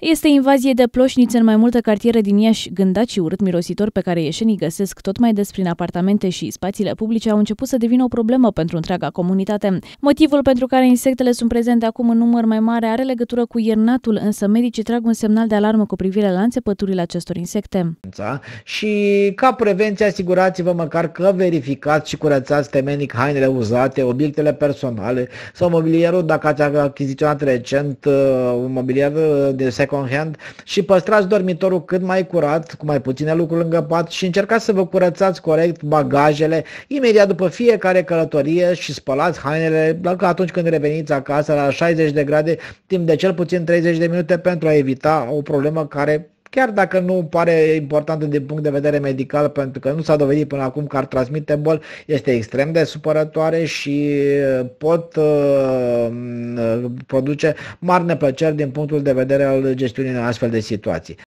Este invazie de ploșnițe în mai multe cartiere din Iași, gândaci și urât mirositor pe care ieșenii găsesc tot mai des prin apartamente și spațiile publice au început să devină o problemă pentru întreaga comunitate. Motivul pentru care insectele sunt prezente acum în număr mai mare are legătură cu iernatul, însă medicii trag un semnal de alarmă cu privire la înțepăturile acestor insecte. Și ca prevenție asigurați-vă măcar că verificați și curățați temenic hainele uzate, obiectele personale sau mobilierul dacă ați achiziționat recent uh, un mobilier de second-hand și păstrați dormitorul cât mai curat, cu mai puține lucruri lângă pat și încercați să vă curățați corect bagajele imediat după fiecare călătorie și spălați hainele atunci când reveniți acasă la 60 de grade timp de cel puțin 30 de minute pentru a evita o problemă care chiar dacă nu pare importantă din punct de vedere medical, pentru că nu s-a dovedit până acum că ar transmite bol, este extrem de supărătoare și uh, pot uh, produce mari neplăceri din punctul de vedere al gestiunii în astfel de situații.